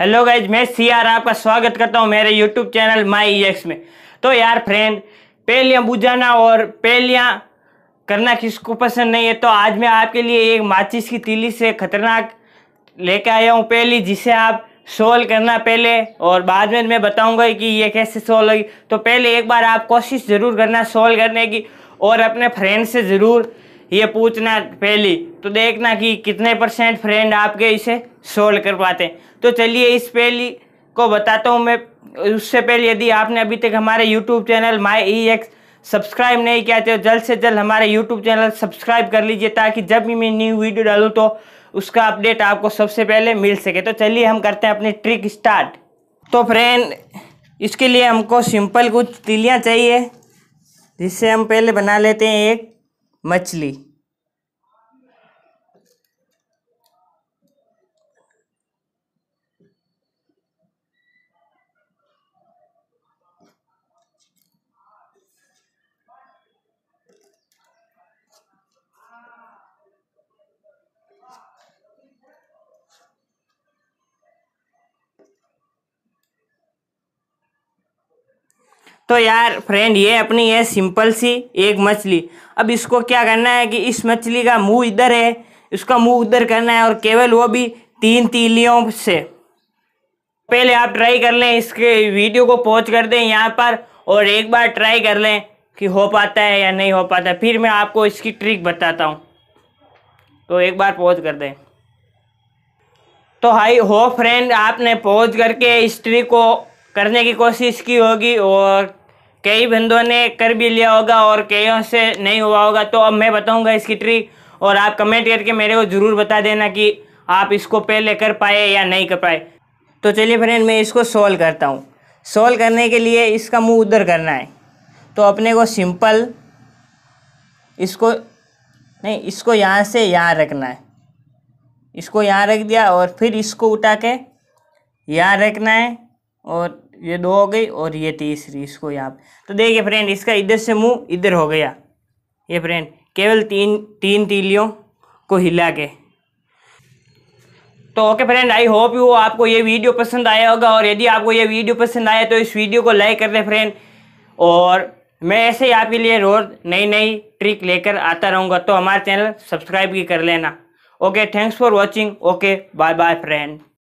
hello guys मैं C R आपका स्वागत करता हूँ मेरे यूट्यूब चैनल माई एक्स में तो यार फ्रेंड पहलियाँ बुझाना और पहलियाँ करना किसको पसंद नहीं है तो आज मैं आपके लिए एक माचिस की तीली से खतरनाक लेके आया हूँ पहली जिसे आप सोल्व करना पहले और बाद में मैं बताऊँगा कि ये कैसे सोल्व होगी तो पहले एक बार आप कोशिश ज़रूर करना सोल्व करने की और अपने फ्रेंड से ज़रूर ये पूछना पहली तो देखना कि कितने परसेंट फ्रेंड आपके इसे सोल्व कर पाते हैं तो चलिए इस पहली को बताता हूँ मैं उससे पहले यदि आपने अभी तक हमारे YouTube channel my E X subscribe नहीं किया तो जल्द से जल्द हमारे यूट्यूब चैनल सब्सक्राइब कर लीजिए ताकि जब भी मैं न्यू वीडियो डालूँ तो उसका अपडेट आपको सबसे पहले मिल सके तो चलिए हम करते हैं अपनी ट्रिक स्टार्ट तो फ्रेंड इसके लिए हमको सिंपल कुछ तिलियाँ चाहिए जिससे हम पहले बना लेते हैं एक मछली तो यार फ्रेंड ये अपनी है सिंपल सी एक मछली अब इसको क्या करना है कि इस मछली का मुंह इधर है इसका मुंह उधर करना है और केवल वो भी तीन तीलियों से पहले आप ट्राई कर लें इसके वीडियो को पहुंच कर दें यहाँ पर और एक बार ट्राई कर लें कि हो पाता है या नहीं हो पाता फिर मैं आपको इसकी ट्रिक बताता हूँ तो एक बार पहुँच कर दें तो हाई हो फ्रेंड आपने पहुँच करके इस ट्रिक को करने की कोशिश की होगी और कई बंदों ने कर भी लिया होगा और कईयों से नहीं हुआ होगा तो अब मैं बताऊंगा इसकी ट्रिक और आप कमेंट करके मेरे को ज़रूर बता देना कि आप इसको पहले कर पाए या नहीं कर पाए तो चलिए फ्रेंड मैं इसको सोल्व करता हूँ सोल्व करने के लिए इसका मुंह उधर करना है तो अपने को सिंपल इसको नहीं इसको यहाँ से यहाँ रखना है इसको यहाँ रख दिया और फिर इसको उठा के यहाँ रखना है और ये दो हो गई और ये तीसरी इसको यहाँ तो देखिए फ्रेंड इसका इधर से मुंह इधर हो गया ये फ्रेंड केवल तीन तीन तीलियों को हिला के तो okay friend I hope you आपको ये वीडियो पसंद आया होगा और यदि आपको ये वीडियो पसंद आया तो इस वीडियो को लाइक कर दे फ्रेंड और मैं ऐसे ही आपके लिए रोज़ नई नई ट्रिक लेकर आता रहूँगा तो हमारे चैनल सब्सक्राइब भी कर लेना okay thanks for watching okay bye bye friend